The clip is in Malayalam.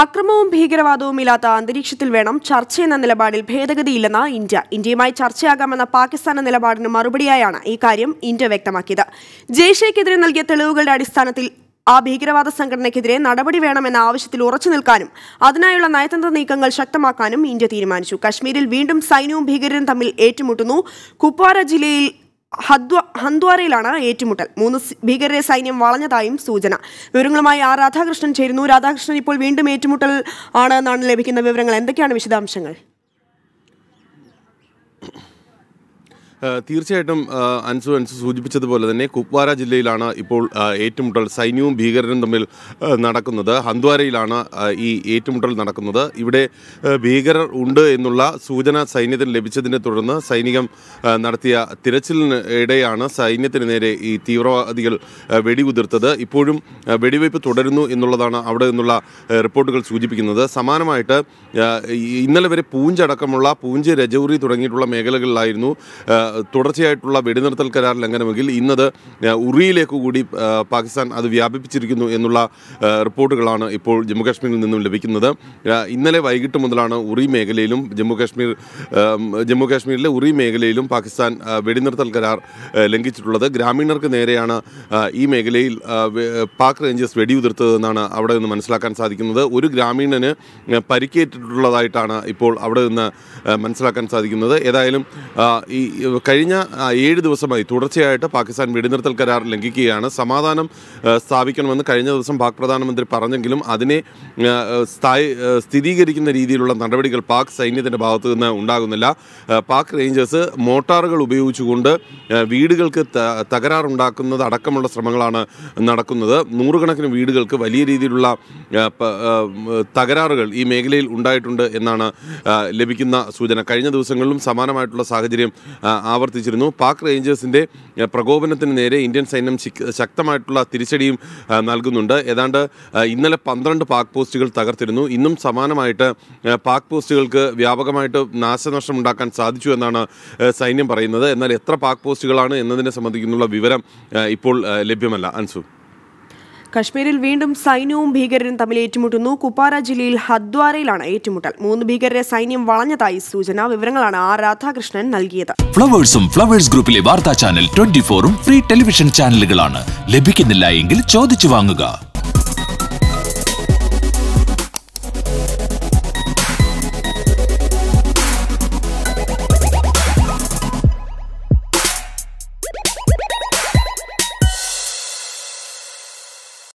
അക്രമവും ഭീകരവാദവും ഇല്ലാത്ത അന്തരീക്ഷത്തിൽ വേണം ചർച്ച എന്ന നിലപാടിൽ ഭേദഗതിയില്ലെന്ന ഇന്ത്യ ഇന്ത്യയുമായി ചർച്ചയാകാമെന്ന പാകിസ്ഥാന നിലപാടിന് മറുപടിയായാണ് കാര്യം ഇന്ത്യ വ്യക്തമാക്കിയത് ജയ്ഷെക്കെതിരെ നൽകിയ തെളിവുകളുടെ അടിസ്ഥാനത്തിൽ ആ ഭീകരവാദ സംഘടനയ്ക്കെതിരെ നടപടി വേണമെന്ന ആവശ്യത്തിൽ ഉറച്ചു നിൽക്കാനും അതിനായുള്ള നയതന്ത്ര നീക്കങ്ങൾ ശക്തമാക്കാനും ഇന്ത്യ തീരുമാനിച്ചു കശ്മീരിൽ വീണ്ടും സൈന്യവും ഭീകരരും തമ്മിൽ ഏറ്റുമുട്ടുന്നു കുപ്വാര ജില്ലയിൽ ഹദ്വ ഹന്ദ്വാരയിലാണ് ഏറ്റുമുട്ടൽ മൂന്ന് ഭീകരരെ സൈന്യം വളഞ്ഞതായും സൂചന വിവരങ്ങളുമായി ആർ രാധാകൃഷ്ണൻ ചേരുന്നു രാധാകൃഷ്ണൻ ഇപ്പോൾ വീണ്ടും ഏറ്റുമുട്ടൽ ആണ് എന്നാണ് ലഭിക്കുന്ന വിവരങ്ങൾ എന്തൊക്കെയാണ് വിശദാംശങ്ങൾ തീർച്ചയായിട്ടും അൻസു അൻസു സൂചിപ്പിച്ചതുപോലെ തന്നെ കുപ്വാര ജില്ലയിലാണ് ഇപ്പോൾ ഏറ്റുമുട്ടൽ സൈന്യവും ഭീകരരും തമ്മിൽ നടക്കുന്നത് ഹന്ദ്വാരയിലാണ് ഈ ഏറ്റുമുട്ടൽ നടക്കുന്നത് ഇവിടെ ഭീകരർ ഉണ്ട് എന്നുള്ള സൂചന സൈന്യത്തിന് ലഭിച്ചതിനെ തുടർന്ന് സൈനികം നടത്തിയ തിരച്ചിലിന് ഇടെയാണ് സൈന്യത്തിന് നേരെ ഈ തീവ്രവാദികൾ വെടിയുതിർത്തത് ഇപ്പോഴും വെടിവയ്പ് തുടരുന്നു എന്നുള്ളതാണ് അവിടെ നിന്നുള്ള റിപ്പോർട്ടുകൾ സൂചിപ്പിക്കുന്നത് സമാനമായിട്ട് ഇന്നലെ വരെ പൂഞ്ച് അടക്കമുള്ള പൂഞ്ച് രജൌറി തുടങ്ങിയിട്ടുള്ള മേഖലകളിലായിരുന്നു തുടർച്ചയായിട്ടുള്ള വെടിനിർത്തൽ കരാർ ലംഘനമെങ്കിൽ ഇന്നത് ഉറിയിലേക്ക് കൂടി പാകിസ്ഥാൻ അത് വ്യാപിപ്പിച്ചിരിക്കുന്നു എന്നുള്ള റിപ്പോർട്ടുകളാണ് ഇപ്പോൾ ജമ്മുകാശ്മീരിൽ നിന്നും ലഭിക്കുന്നത് ഇന്നലെ വൈകിട്ട് മുതലാണ് ഉറി മേഖലയിലും ജമ്മുകാശ്മീർ ജമ്മുകാശ്മീരിലെ ഉറി മേഖലയിലും പാകിസ്ഥാൻ വെടിനിർത്തൽ കരാർ ലംഘിച്ചിട്ടുള്ളത് ഗ്രാമീണർക്ക് നേരെയാണ് ഈ മേഖലയിൽ പാക് റേഞ്ചേഴ്സ് വെടിയുതിർത്തതെന്നാണ് അവിടെ നിന്ന് മനസ്സിലാക്കാൻ സാധിക്കുന്നത് ഒരു ഗ്രാമീണന് പരിക്കേറ്റിട്ടുള്ളതായിട്ടാണ് ഇപ്പോൾ അവിടെ നിന്ന് മനസ്സിലാക്കാൻ സാധിക്കുന്നത് ഏതായാലും ഈ കഴിഞ്ഞ ഏഴ് ദിവസമായി തുടർച്ചയായിട്ട് പാകിസ്ഥാൻ വെടിനിർത്തൽ കരാർ ലംഘിക്കുകയാണ് സമാധാനം സ്ഥാപിക്കണമെന്ന് കഴിഞ്ഞ ദിവസം പാക് പ്രധാനമന്ത്രി പറഞ്ഞെങ്കിലും അതിനെ സ്ഥായി സ്ഥിരീകരിക്കുന്ന രീതിയിലുള്ള നടപടികൾ പാക് സൈന്യത്തിൻ്റെ ഭാഗത്തു നിന്ന് ഉണ്ടാകുന്നില്ല പാക് റേഞ്ചേഴ്സ് മോട്ടാറുകൾ ഉപയോഗിച്ചുകൊണ്ട് വീടുകൾക്ക് തകരാറുണ്ടാക്കുന്നത് അടക്കമുള്ള ശ്രമങ്ങളാണ് നടക്കുന്നത് നൂറുകണക്കിന് വീടുകൾക്ക് വലിയ രീതിയിലുള്ള തകരാറുകൾ ഈ മേഖലയിൽ ഉണ്ടായിട്ടുണ്ട് എന്നാണ് ലഭിക്കുന്ന സൂചന കഴിഞ്ഞ ദിവസങ്ങളിലും സമാനമായിട്ടുള്ള സാഹചര്യം ആവർത്തിച്ചിരുന്നു പാക് റേഞ്ചേഴ്സിൻ്റെ പ്രകോപനത്തിന് നേരെ ഇന്ത്യൻ സൈന്യം ശക്തമായിട്ടുള്ള തിരിച്ചടിയും നൽകുന്നുണ്ട് ഏതാണ്ട് ഇന്നലെ പന്ത്രണ്ട് പാക് പോസ്റ്റുകൾ തകർത്തിരുന്നു ഇന്നും സമാനമായിട്ട് പാക് പോസ്റ്റുകൾക്ക് വ്യാപകമായിട്ട് നാശനഷ്ടം ഉണ്ടാക്കാൻ സാധിച്ചു എന്നാണ് സൈന്യം പറയുന്നത് എന്നാൽ എത്ര പാക് പോസ്റ്റുകളാണ് എന്നതിനെ സംബന്ധിക്കുന്നുള്ള വിവരം ഇപ്പോൾ ലഭ്യമല്ല അൻസു കശ്മീരിൽ വീണ്ടും സൈന്യവും ഭീകരരും തമ്മിൽ ഏറ്റുമുട്ടുന്നു കുപ്പാര ജില്ലയിൽ ഹദ്വാരയിലാണ് ഏറ്റുമുട്ടൽ മൂന്ന് ഭീകരരെ സൈന്യം വളഞ്ഞതായി സൂചന വിവരങ്ങളാണ് ആർ രാധാകൃഷ്ണൻ നൽകിയത് ഫ്ലവേഴ്സും ഫ്ലവേഴ്സ് ഗ്രൂപ്പിലെ വാർത്താ ചാനൽ ട്വന്റി ഫോറും ഫ്രീ ടെലിവിഷൻ ചാനലുകളാണ് ലഭിക്കുന്നില്ല എങ്കിൽ ചോദിച്ചു വാങ്ങുക